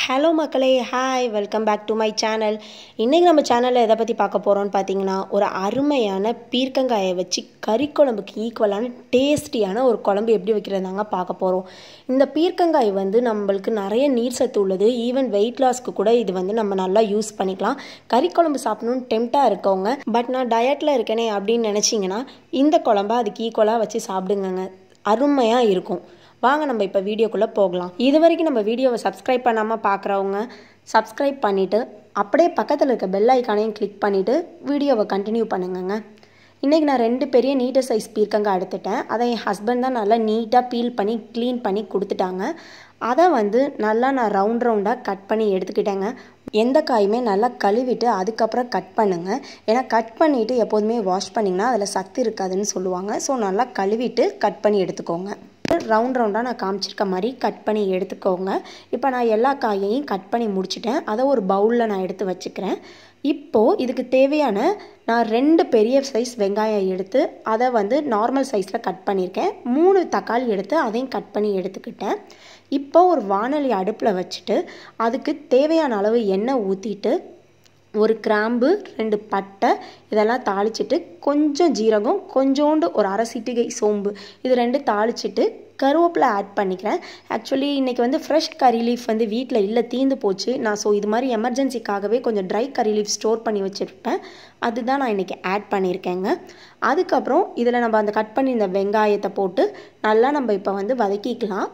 hello மக்களே hi welcome back to my channel இன்றைக்கி நம்ம சேனலில் எதை பற்றி பார்க்க போகிறோம்னு பார்த்தீங்கன்னா ஒரு அருமையான பீர்க்கங்காயை வச்சு கறி குழம்புக்கு ஈக்குவலான டேஸ்டியான ஒரு குழம்பு எப்படி வைக்கிறதாங்க பார்க்க போகிறோம் இந்த பீர்க்கங்காய் வந்து நம்மளுக்கு நிறைய நீர் சத்து உள்ளது ஈவன் வெயிட் லாஸ்க்கு கூட இது வந்து நம்ம நல்லா யூஸ் பண்ணிக்கலாம் கறி குழம்பு சாப்பிடணும்னு டெம்ட்டாக இருக்கவங்க பட் நான் டயட்டில் இருக்கேனே அப்படின்னு நினச்சிங்கன்னா இந்த குழம்ப அதுக்கு ஈக்குவலாக வச்சு சாப்பிடுங்க அருமையாக இருக்கும் வாங்க நம்ம இப்போ வீடியோக்குள்ளே போகலாம் இது வரைக்கும் நம்ம வீடியோவை சப்ஸ்கிரைப் பண்ணாமல் பார்க்குறவங்க சப்ஸ்கிரைப் பண்ணிவிட்டு அப்படியே பக்கத்தில் இருக்க பெல் ஐக்கானையும் கிளிக் பண்ணிவிட்டு வீடியோவை கண்டினியூ பண்ணுங்கங்க இன்றைக்கி நான் ரெண்டு பெரிய நீட்ட சைஸ் பீர்க்கங்க எடுத்துட்டேன் அதை என் ஹஸ்பண்ட் தான் நல்லா நீட்டாக பீல் பண்ணி க்ளீன் பண்ணி கொடுத்துட்டாங்க அதை வந்து நல்லா நான் ரவுண்ட் ரவுண்டாக கட் பண்ணி எடுத்துக்கிட்டேங்க எந்த காயுமே நல்லா கழுவிட்டு அதுக்கப்புறம் கட் பண்ணுங்கள் ஏன்னா கட் பண்ணிவிட்டு எப்போதுமே வாஷ் பண்ணிங்கன்னா அதில் சக்தி இருக்காதுன்னு சொல்லுவாங்க ஸோ நல்லா கழுவிட்டு கட் பண்ணி எடுத்துக்கோங்க ரவுண்ட் ரவுண்டாக நான் காமிச்சிருக்க மாதிரி கட் பண்ணி எடுத்துக்கோங்க இப்போ நான் எல்லா காயையும் கட் பண்ணி முடிச்சிட்டேன் அதை ஒரு பவுலில் நான் எடுத்து வச்சுக்கிறேன் இப்போது இதுக்கு தேவையான நான் ரெண்டு பெரிய சைஸ் வெங்காயம் எடுத்து அதை வந்து நார்மல் சைஸில் கட் பண்ணியிருக்கேன் மூணு தக்காளி எடுத்து அதையும் கட் பண்ணி எடுத்துக்கிட்டேன் இப்போ ஒரு வானொலி அடுப்பில் வச்சுட்டு அதுக்கு தேவையான அளவு எண்ணெய் ஊற்றிட்டு ஒரு கிராம்பு ரெண்டு பட்டை இதெல்லாம் தாளிச்சிட்டு கொஞ்சம் ஜீரகம் கொஞ்சோண்டு ஒரு அரை சிட்டிகை சோம்பு இது ரெண்டு தாளிச்சிட்டு கருவேப்பிலை ஆட் பண்ணிக்கிறேன் ஆக்சுவலி இன்றைக்கி வந்து ஃப்ரெஷ் கறி லீஃப் வந்து வீட்டில் இல்லை தீந்து போச்சு நான் ஸோ இது மாதிரி எமர்ஜென்சிக்காகவே கொஞ்சம் ட்ரை கறி லீஃப் ஸ்டோர் பண்ணி வச்சுருப்பேன் அதுதான் நான் இன்றைக்கி ஆட் பண்ணியிருக்கேங்க அதுக்கப்புறம் இதில் நம்ம அந்த கட் பண்ணியிருந்த வெங்காயத்தை போட்டு நல்லா நம்ம இப்போ வந்து வதக்கிக்கலாம்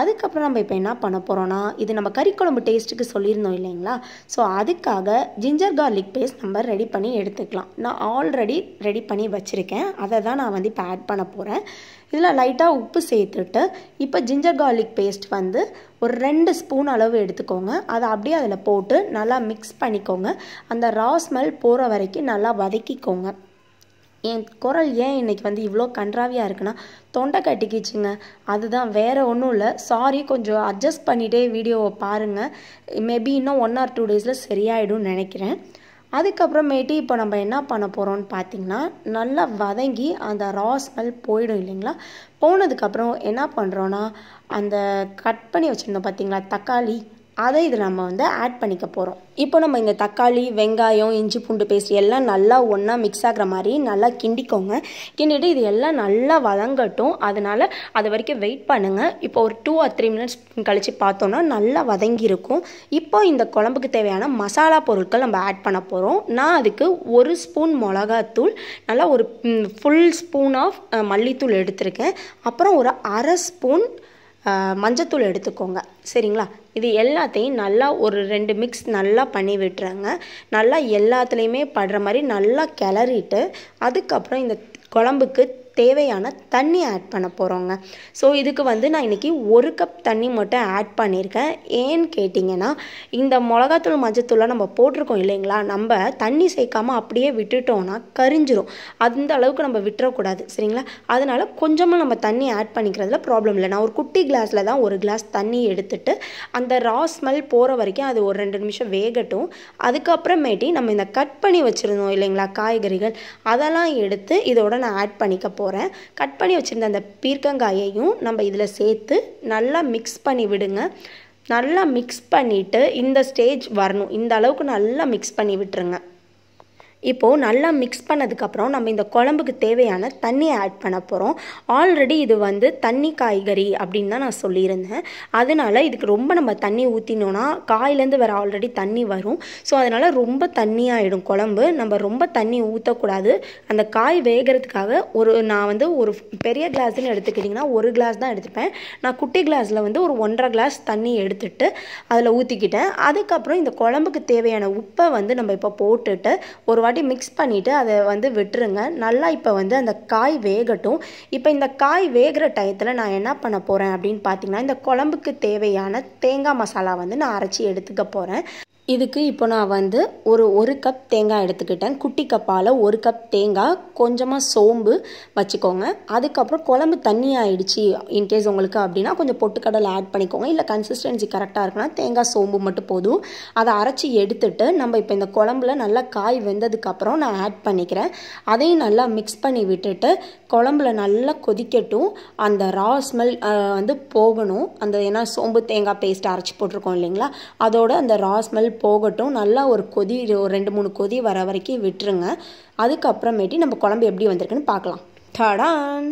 அதுக்கப்புறம் நம்ம இப்போ என்ன பண்ண போகிறோன்னா இது நம்ம கறிக்குழம்பு டேஸ்ட்டுக்கு சொல்லியிருந்தோம் இல்லைங்களா ஸோ அதுக்காக ஜிஞ்சர் கார்லிக் பேஸ்ட் நம்ம ரெடி பண்ணி எடுத்துக்கலாம் நான் ஆல்ரெடி ரெடி பண்ணி வச்சுருக்கேன் அதை தான் நான் வந்து இப்போ ஆட் பண்ண போகிறேன் இதில் லைட்டாக உப்பு சேர்த்துட்டு இப்போ ஜிஞ்சர் கார்லிக் பேஸ்ட் வந்து ஒரு ரெண்டு ஸ்பூன் அளவு எடுத்துக்கோங்க அதை அப்படியே அதில் போட்டு நல்லா மிக்ஸ் பண்ணிக்கோங்க அந்த ரா ஸ்மெல் போகிற வரைக்கும் நல்லா வதக்கிக்கோங்க என் குரல் ஏன் இன்றைக்கி வந்து இவ்வளோ கன்றாவியாக இருக்குன்னா தொண்டை கட்டிக்கிச்சுங்க அதுதான் வேறு ஒன்றும் இல்லை சாரி கொஞ்சம் அட்ஜஸ்ட் பண்ணிகிட்டே வீடியோவை பாருங்கள் மேபி இன்னும் ஒன் ஆர் டூ டேஸில் சரியாயிடும்னு நினைக்கிறேன் அதுக்கப்புறமேட்டு இப்போ நம்ம என்ன பண்ண போகிறோம்னு பார்த்தீங்கன்னா நல்லா வதங்கி அந்த ரா ஸ்மெல் போயிடும் இல்லைங்களா போனதுக்கப்புறம் என்ன பண்ணுறோன்னா அந்த கட் பண்ணி வச்சுருந்தோம் பார்த்தீங்களா தக்காளி அதை இது நம்ம வந்து ஆட் பண்ணிக்க போகிறோம் இப்போ நம்ம இந்த தக்காளி வெங்காயம் இஞ்சி பூண்டு பேஸ்ட் எல்லாம் நல்லா ஒன்றா மிக்ஸ் ஆகிற மாதிரி நல்லா கிண்டிக்கோங்க கிண்டிட்டு இது எல்லாம் நல்லா வதங்கட்டும் அதனால் அது வரைக்கும் வெயிட் பண்ணுங்கள் இப்போ ஒரு டூ ஆர் த்ரீ மினிட்ஸ் கழித்து பார்த்தோன்னா நல்லா வதங்கியிருக்கும் இப்போ இந்த குழம்புக்கு தேவையான மசாலா பொருட்கள் நம்ம ஆட் பண்ண போகிறோம் நான் அதுக்கு ஒரு ஸ்பூன் மிளகாத்தூள் நல்லா ஒரு ஃபுல் ஸ்பூன் ஆஃப் மல்லித்தூள் எடுத்திருக்கேன் அப்புறம் ஒரு அரை ஸ்பூன் மஞ்சத்தூள் எடுத்துக்கோங்க சரிங்களா இது எல்லாத்தையும் நல்லா ஒரு ரெண்டு மிக்ஸ் நல்லா பண்ணி விட்டுறாங்க நல்லா எல்லாத்துலேயுமே படுற மாதிரி நல்லா கிளறிட்டு அதுக்கப்புறம் இந்த குழம்புக்கு தேவையான தண்ணி ஆட் பண்ண போகிறோங்க ஸோ இதுக்கு வந்து நான் இன்றைக்கி ஒரு கப் தண்ணி மட்டும் ஆட் பண்ணியிருக்கேன் ஏன்னு கேட்டிங்கன்னா இந்த மிளகாத்தூள் மஞ்சத்தூளாக நம்ம போட்டிருக்கோம் இல்லைங்களா நம்ம தண்ணி சேர்க்காமல் அப்படியே விட்டுட்டோம்னா கரிஞ்சிரும் அந்த அளவுக்கு நம்ம விட்டுறக்கூடாது சரிங்களா அதனால் கொஞ்சமாக நம்ம தண்ணி ஆட் பண்ணிக்கிறதுல ப்ராப்ளம் இல்லை நான் ஒரு குட்டி கிளாஸில் தான் ஒரு கிளாஸ் தண்ணி எடுத்துட்டு அந்த ரா ஸ்மெல் போகிற வரைக்கும் அது ஒரு ரெண்டு நிமிஷம் வேகட்டும் அதுக்கப்புறமேட்டி நம்ம இந்த கட் பண்ணி வச்சுருந்தோம் இல்லைங்களா காய்கறிகள் அதெல்லாம் எடுத்து இதோட நான் ஆட் பண்ணிக்க போகிறேன் போகிறேன் கட் பண்ணி வச்சுருந்த அந்த பீர்க்கங்காயையும் நம்ம இதில் சேர்த்து நல்லா மிக்ஸ் பண்ணி விடுங்க நல்லா மிக்ஸ் பண்ணிவிட்டு இந்த ஸ்டேஜ் வரணும் இந்த அளவுக்கு நல்லா மிக்ஸ் பண்ணி விட்டுருங்க இப்போது நல்லா மிக்ஸ் பண்ணதுக்கப்புறம் நம்ம இந்த குழம்புக்கு தேவையான தண்ணியை ஆட் பண்ண போகிறோம் ஆல்ரெடி இது வந்து தண்ணி காய்கறி அப்படின்னு தான் நான் சொல்லியிருந்தேன் அதனால் இதுக்கு ரொம்ப நம்ம தண்ணி ஊற்றினோன்னா காயிலேருந்து வேறு ஆல்ரெடி தண்ணி வரும் ஸோ அதனால் ரொம்ப தண்ணியாகிடும் குழம்பு நம்ம ரொம்ப தண்ணி ஊற்றக்கூடாது அந்த காய் வேகிறதுக்காக ஒரு நான் வந்து ஒரு பெரிய கிளாஸ்ன்னு எடுத்துக்கிட்டிங்கன்னா ஒரு கிளாஸ் தான் எடுத்துப்பேன் நான் குட்டி கிளாஸில் வந்து ஒரு ஒன்றரை கிளாஸ் தண்ணி எடுத்துட்டு அதில் ஊற்றிக்கிட்டேன் அதுக்கப்புறம் இந்த குழம்புக்கு தேவையான உப்பை வந்து நம்ம இப்போ போட்டுட்டு ஒரு வாட்டி வாட்டி மிக்ஸ் பண்ணிவிட்டு அதை வந்து விட்டுருங்க நல்லா இப்போ வந்து அந்த காய் வேகட்டும் இப்போ இந்த காய் வேகிற டயத்தில் நான் என்ன பண்ண போகிறேன் அப்படின்னு பார்த்தீங்கன்னா இந்த குழம்புக்கு தேவையான தேங்காய் மசாலா வந்து நான் அரைச்சி எடுத்துக்க போகிறேன் இதுக்கு இப்போ நான் வந்து ஒரு ஒரு கப் தேங்காய் எடுத்துக்கிட்டேன் குட்டி கப்பால் ஒரு கப் தேங்காய் கொஞ்சமாக சோம்பு வச்சுக்கோங்க அதுக்கப்புறம் குழம்பு தண்ணி ஆகிடுச்சி இன்கேஸ் உங்களுக்கு அப்படின்னா கொஞ்சம் பொட்டுக்கடலை ஆட் பண்ணிக்கோங்க இல்லை கன்சிஸ்டன்சி கரெக்டாக இருக்குன்னா தேங்காய் சோம்பு மட்டும் போதும் அதை அரைச்சி எடுத்துட்டு நம்ம இப்போ இந்த குழம்புல நல்லா காய் வெந்ததுக்கப்புறம் நான் ஆட் பண்ணிக்கிறேன் அதையும் நல்லா மிக்ஸ் பண்ணி விட்டுட்டு குழம்புல நல்லா கொதிக்கட்டும் அந்த ரா ஸ்மெல் வந்து போகணும் அந்த ஏன்னா சோம்பு தேங்காய் பேஸ்ட் அரைச்சி போட்டிருக்கோம் இல்லைங்களா அதோட அந்த ரா ஸ்மெல் போகட்டும் நல்லா ஒரு கொதி ஒரு ரெண்டு மூணு கொதி வர வரைக்கும் விட்டுருங்க அதுக்கப்புறமேட்டி நம்ம குழம்பு எப்படி வந்திருக்குன்னு பார்க்கலாம் தடான்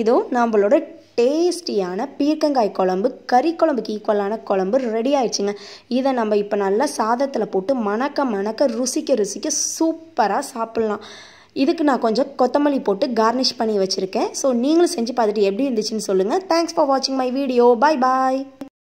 இதோ நம்மளோட டேஸ்டியான பீர்க்கங்காய் குழம்பு கறி குழம்புக்கு ஈக்குவலான குழம்பு ரெடி ஆயிடுச்சுங்க இதை நம்ம இப்போ நல்லா சாதத்தில் போட்டு மணக்க மணக்க ருசிக்க ருசிக்க சூப்பராக சாப்பிட்லாம் இதுக்கு நான் கொஞ்சம் கொத்தமல்லி போட்டு கார்னிஷ் பண்ணி வச்சுருக்கேன் ஸோ நீங்களும் செஞ்சு பார்த்துட்டு எப்படி இருந்துச்சுன்னு சொல்லுங்கள் தேங்க்ஸ் ஃபார் வாட்சிங் மை வீடியோ பாய் பாய்